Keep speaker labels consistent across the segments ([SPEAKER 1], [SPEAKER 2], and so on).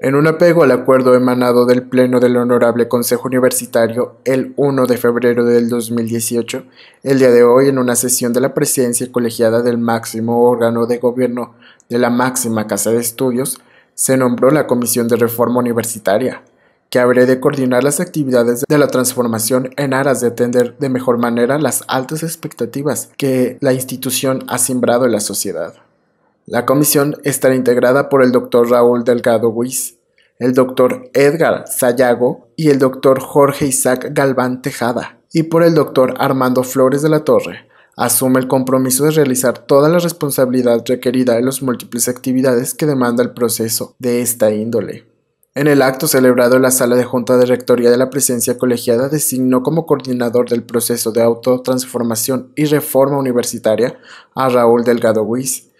[SPEAKER 1] En un apego al acuerdo emanado del Pleno del Honorable Consejo Universitario el 1 de febrero del 2018, el día de hoy en una sesión de la presidencia colegiada del máximo órgano de gobierno de la máxima Casa de Estudios, se nombró la Comisión de Reforma Universitaria, que habrá de coordinar las actividades de la transformación en aras de atender de mejor manera las altas expectativas que la institución ha sembrado en la sociedad. La comisión estará integrada por el doctor Raúl Delgado Huiz, el doctor Edgar Sayago y el doctor Jorge Isaac Galván Tejada, y por el doctor Armando Flores de la Torre. Asume el compromiso de realizar toda la responsabilidad requerida en las múltiples actividades que demanda el proceso de esta índole. En el acto celebrado en la sala de junta de rectoría de la presencia colegiada designó como coordinador del proceso de autotransformación y reforma universitaria a Raúl Delgado Huiz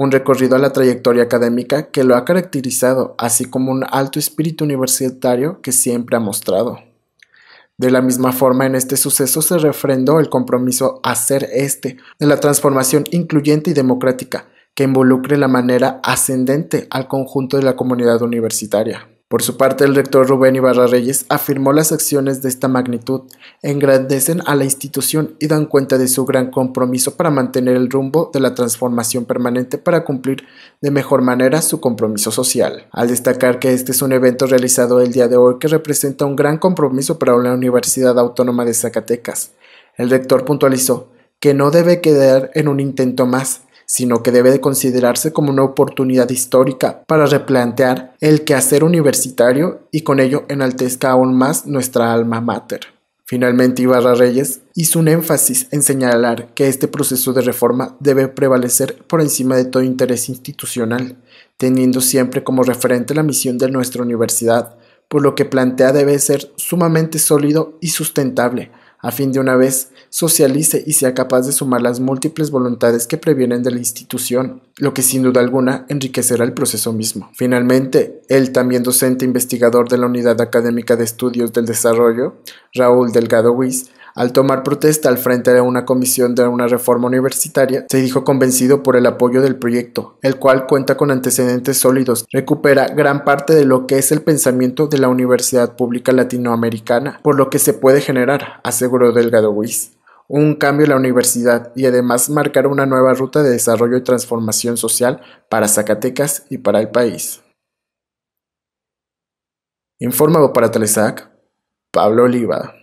[SPEAKER 1] un recorrido a la trayectoria académica que lo ha caracterizado, así como un alto espíritu universitario que siempre ha mostrado. De la misma forma, en este suceso se refrendó el compromiso a ser este de la transformación incluyente y democrática, que involucre la manera ascendente al conjunto de la comunidad universitaria. Por su parte, el rector Rubén Ibarra Reyes afirmó las acciones de esta magnitud engrandecen a la institución y dan cuenta de su gran compromiso para mantener el rumbo de la transformación permanente para cumplir de mejor manera su compromiso social. Al destacar que este es un evento realizado el día de hoy que representa un gran compromiso para la Universidad Autónoma de Zacatecas, el rector puntualizó que no debe quedar en un intento más, sino que debe de considerarse como una oportunidad histórica para replantear el quehacer universitario y con ello enaltezca aún más nuestra alma mater. Finalmente, Ibarra Reyes hizo un énfasis en señalar que este proceso de reforma debe prevalecer por encima de todo interés institucional, teniendo siempre como referente la misión de nuestra universidad, por lo que plantea debe ser sumamente sólido y sustentable, a fin de una vez socialice y sea capaz de sumar las múltiples voluntades que previenen de la institución, lo que sin duda alguna enriquecerá el proceso mismo. Finalmente, el también docente investigador de la Unidad Académica de Estudios del Desarrollo, Raúl Delgado Huiz, al tomar protesta al frente de una comisión de una reforma universitaria, se dijo convencido por el apoyo del proyecto, el cual cuenta con antecedentes sólidos, recupera gran parte de lo que es el pensamiento de la Universidad Pública Latinoamericana, por lo que se puede generar, aseguró Delgado Ruiz un cambio en la universidad y además marcar una nueva ruta de desarrollo y transformación social para Zacatecas y para el país. Informado para Telesac, Pablo Oliva.